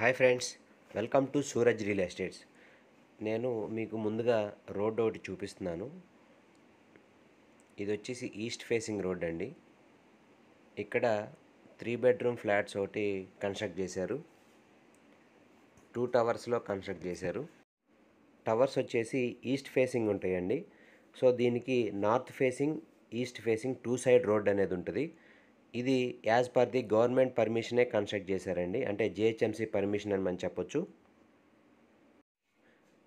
hi friends welcome to Suraj real estates నేను మీకు ముందుగా రోడ్ ఒకటి చూపిస్తున్నాను ఇది వచ్చేసి ఈస్ట్ ఫేసింగ్ రోడ్ అండి ఇక్కడ త్రీ బెడ్రూమ్ ఫ్లాట్స్ ఒకటి కన్స్ట్రక్ట్ చేశారు టూ టవర్స్లో కన్స్ట్రక్ట్ చేశారు టవర్స్ వచ్చేసి ఈస్ట్ ఫేసింగ్ ఉంటాయండి సో దీనికి north facing east facing two side road అనేది ఉంటుంది ఇది యాజ్ పర్ ది గవర్నమెంట్ పర్మిషనే కన్స్ట్రక్ట్ చేశారండి అంటే జిహెచ్ఎంసీ పర్మిషన్ అని మనం చెప్పొచ్చు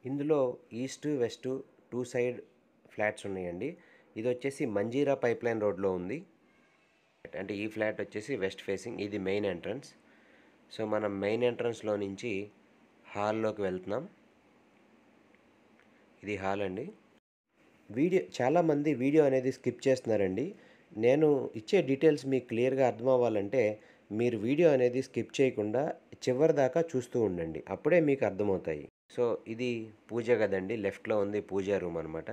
ఇందులో east west two side flats ఉన్నాయండి ఇది వచ్చేసి మంజీరా పైప్ లైన్ రోడ్లో ఉంది అంటే ఈ ఫ్లాట్ వచ్చేసి వెస్ట్ ఫేసింగ్ ఇది మెయిన్ ఎంట్రన్స్ సో మనం మెయిన్ ఎంట్రన్స్లో నుంచి హాల్లోకి వెళ్తున్నాం ఇది హాల్ అండి వీడియో చాలామంది వీడియో అనేది స్కిప్ చేస్తున్నారండి నేను ఇచ్చే డీటెయిల్స్ మీకు క్లియర్గా అర్థం అవ్వాలంటే మీరు వీడియో అనేది స్కిప్ చేయకుండా చివరి దాకా చూస్తూ ఉండండి అప్పుడే మీకు అర్థమవుతాయి సో ఇది పూజ కదండి లెఫ్ట్లో ఉంది పూజా రూమ్ అనమాట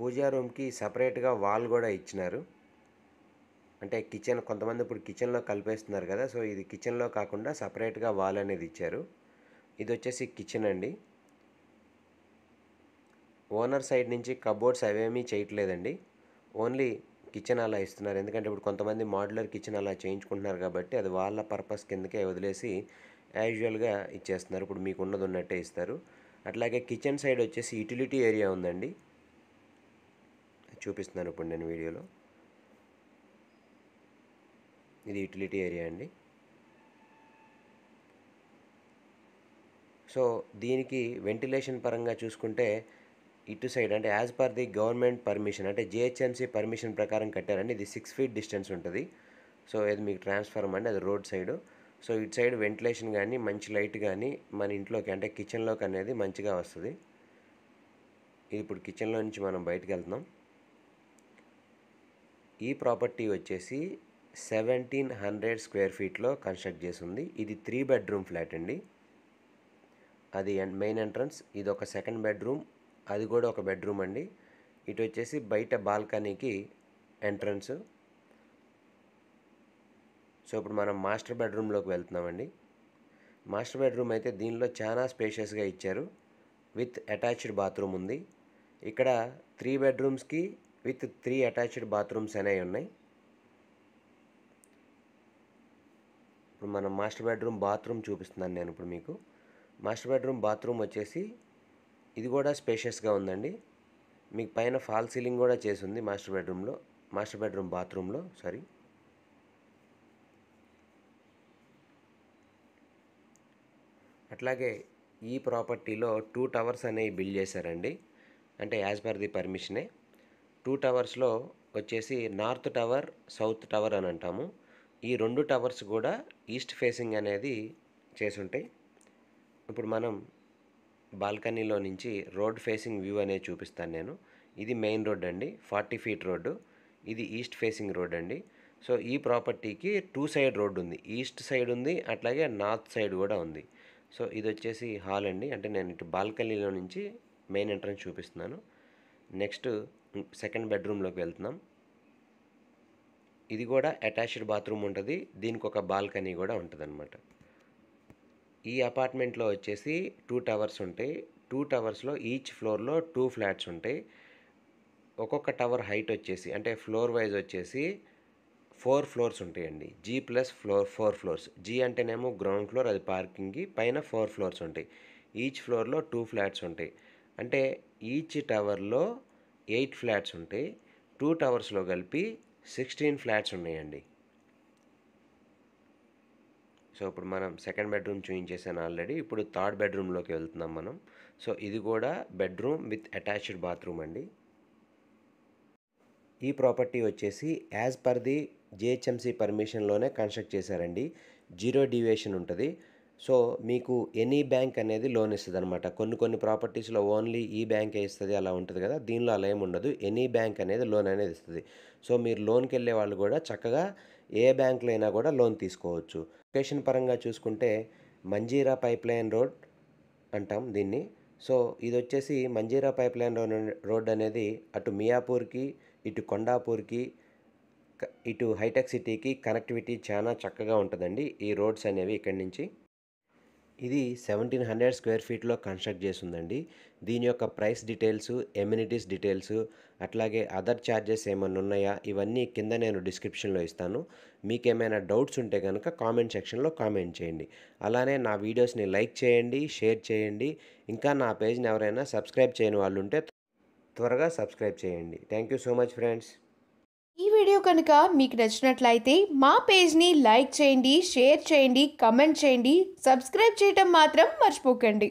పూజా రూమ్కి సపరేట్గా వాల్ కూడా ఇచ్చినారు అంటే కిచెన్ కొంతమంది ఇప్పుడు కిచెన్లో కలిపేస్తున్నారు కదా సో ఇది కిచెన్లో కాకుండా సపరేట్గా వాల్ అనేది ఇచ్చారు ఇది వచ్చేసి కిచెన్ అండి ఓనర్ సైడ్ నుంచి కబోర్డ్స్ అవేమీ చేయట్లేదండి ఓన్లీ కిచెన్ అలా ఇస్తున్నారు ఎందుకంటే ఇప్పుడు కొంతమంది మాడ్యులర్ కిచెన్ అలా చేయించుకుంటున్నారు కాబట్టి అది వాళ్ళ పర్పస్ కిందకే వదిలేసి యాజువల్గా ఇచ్చేస్తున్నారు ఇప్పుడు మీకు ఉన్నది ఉన్నట్టే ఇస్తారు అట్లాగే కిచెన్ సైడ్ వచ్చేసి యూటిలిటీ ఏరియా ఉందండి చూపిస్తున్నాను ఇప్పుడు నేను వీడియోలో ఇది యూటిలిటీ ఏరియా అండి సో దీనికి వెంటిలేషన్ పరంగా చూసుకుంటే ఇటు సైడ్ అంటే as per the government permission అంటే జిహెచ్ఎంసీ పర్మిషన్ ప్రకారం కట్టారండి ఇది సిక్స్ ఫీట్ డిస్టెన్స్ ఉంటుంది సో ఇది మీకు ట్రాన్స్ఫార్మ్ అండి అది రోడ్ సైడ్ సో ఇటు సైడ్ వెంటిలేషన్ కానీ మంచి లైట్ కానీ మన ఇంట్లోకి అంటే కిచెన్లోకి అనేది మంచిగా వస్తుంది ఇది ఇప్పుడు కిచెన్లో నుంచి మనం బయటకు వెళ్తున్నాం ఈ ప్రాపర్టీ వచ్చేసి సెవెంటీన్ హండ్రెడ్ స్క్వేర్ ఫీట్లో కన్స్ట్రక్ట్ చేసి ఉంది ఇది త్రీ బెడ్రూమ్ ఫ్లాట్ అండి అది మెయిన్ ఎంట్రన్స్ ఇది ఒక సెకండ్ బెడ్రూమ్ అది కూడా ఒక బెడ్రూమ్ అండి ఇటు వచ్చేసి బయట బాల్కనీకి ఎంట్రన్స్ సో ఇప్పుడు మనం మాస్టర్ బెడ్రూమ్లోకి వెళ్తున్నామండి మాస్టర్ బెడ్రూమ్ అయితే దీనిలో చాలా స్పేషియస్గా ఇచ్చారు విత్ అటాచ్డ్ బాత్రూమ్ ఉంది ఇక్కడ త్రీ బెడ్రూమ్స్కి విత్ త్రీ అటాచ్డ్ బాత్రూమ్స్ అనేవి ఉన్నాయి ఇప్పుడు మనం మాస్టర్ బెడ్రూమ్ బాత్రూమ్ చూపిస్తున్నాను నేను ఇప్పుడు మీకు మాస్టర్ బెడ్రూమ్ బాత్రూమ్ వచ్చేసి ఇది కూడా స్పేషియస్గా ఉందండి మీకు పైన ఫాల్ సీలింగ్ కూడా చేసి ఉంది మాస్టర్ బెడ్రూమ్లో మాస్టర్ బెడ్రూమ్ బాత్రూంలో సారీ అట్లాగే ఈ ప్రాపర్టీలో టూ టవర్స్ అనేవి బిల్డ్ చేశారండి అంటే యాజ్ పర్ ది పర్మిషనే టూ టవర్స్లో వచ్చేసి నార్త్ టవర్ సౌత్ టవర్ అని అంటాము ఈ రెండు టవర్స్ కూడా ఈస్ట్ ఫేసింగ్ అనేది చేసుంటాయి ఇప్పుడు మనం బాల్కనీలో నుంచి రోడ్ ఫేసింగ్ వ్యూ అనేది చూపిస్తాను నేను ఇది మెయిన్ రోడ్ అండి ఫార్టీ ఫీట్ రోడ్డు ఇది ఈస్ట్ ఫేసింగ్ రోడ్ అండి సో ఈ ప్రాపర్టీకి టూ సైడ్ రోడ్ ఉంది ఈస్ట్ సైడ్ ఉంది అట్లాగే నార్త్ సైడ్ కూడా ఉంది సో ఇది వచ్చేసి హాల్ అండి అంటే నేను ఇటు బాల్కనీలో నుంచి మెయిన్ ఎంట్రన్స్ చూపిస్తున్నాను నెక్స్ట్ సెకండ్ బెడ్రూమ్లోకి వెళ్తున్నాం ఇది కూడా అటాచ్డ్ బాత్రూమ్ ఉంటుంది దీనికి ఒక బాల్కనీ కూడా ఉంటుంది అనమాట ఈ అపార్ట్మెంట్లో వచ్చేసి టూ టవర్స్ ఉంటాయి టూ టవర్స్లో ఈచ్ ఫ్లోర్లో టూ ఫ్లాట్స్ ఉంటాయి ఒక్కొక్క టవర్ హైట్ వచ్చేసి అంటే ఫ్లోర్ వైజ్ వచ్చేసి ఫోర్ ఫ్లోర్స్ ఉంటాయండి G plus floor four floors G అంటేనేమో గ్రౌండ్ ఫ్లోర్ అది పార్కింగ్కి పైన ఫోర్ ఫ్లోర్స్ ఉంటాయి ఈచ్ ఫ్లోర్లో టూ ఫ్లాట్స్ ఉంటాయి అంటే ఈచ్ టవర్లో ఎయిట్ ఫ్లాట్స్ ఉంటాయి టూ టవర్స్లో కలిపి సిక్స్టీన్ ఫ్లాట్స్ ఉన్నాయండి సో ఇప్పుడు మనం సెకండ్ బెడ్రూమ్ చూపించేసాను ఆల్రెడీ ఇప్పుడు థర్డ్ బెడ్రూమ్లోకి వెళ్తున్నాం మనం సో ఇది కూడా బెడ్రూమ్ విత్ అటాచ్డ్ బాత్రూమ్ అండి ఈ ప్రాపర్టీ వచ్చేసి యాజ్ పర్ ది జిహెచ్ఎంసీ పర్మిషన్లోనే కన్స్ట్రక్ట్ చేశారండి జీరో డివియేషన్ ఉంటుంది సో మీకు ఎనీ బ్యాంక్ అనేది లోన్ ఇస్తుంది అనమాట కొన్ని కొన్ని ప్రాపర్టీస్లో ఓన్లీ ఈ బ్యాంకే ఇస్తుంది అలా ఉంటుంది కదా దీనిలో అలా ఏమి ఉండదు ఎనీ బ్యాంక్ అనేది లోన్ అనేది ఇస్తుంది సో మీరు లోన్కి వెళ్ళే వాళ్ళు కూడా చక్కగా ఏ బ్యాంక్లో అయినా కూడా లోన్ తీసుకోవచ్చు లొకేషన్ పరంగా చూసుకుంటే మంజీరా పైప్లైన్ రోడ్ అంటాం దీన్ని సో ఇది వచ్చేసి మంజీరా పైప్లైన్ రోడ్ రోడ్ అనేది అటు మియాపూర్కి ఇటు కొండాపూర్కి ఇటు హైటెక్ సిటీకి కనెక్టివిటీ చాలా చక్కగా ఉంటుందండి ఈ రోడ్స్ అనేవి ఇక్కడి నుంచి ఇది సెవెంటీన్ హండ్రెడ్ స్క్వేర్ ఫీట్లో కన్స్ట్రక్ట్ చేసిందండి దీని యొక్క ప్రైస్ డీటెయిల్స్ ఎమ్యూనిటీస్ డీటెయిల్స్ అట్లాగే అదర్ ఛార్జెస్ ఏమైనా ఉన్నాయా ఇవన్నీ కింద నేను డిస్క్రిప్షన్లో ఇస్తాను మీకేమైనా డౌట్స్ ఉంటే కనుక కామెంట్ సెక్షన్లో కామెంట్ చేయండి అలానే నా వీడియోస్ని లైక్ చేయండి షేర్ చేయండి ఇంకా నా పేజ్ని ఎవరైనా సబ్స్క్రైబ్ చేయని వాళ్ళు ఉంటే త్వరగా సబ్స్క్రైబ్ చేయండి thank you so much friends ఈ వీడియో కనుక మీకు నచ్చినట్లయితే మా పేజ్ని లైక్ చేయండి షేర్ చేయండి కమెంట్ చేయండి సబ్స్క్రైబ్ చేయటం మాత్రం మర్చిపోకండి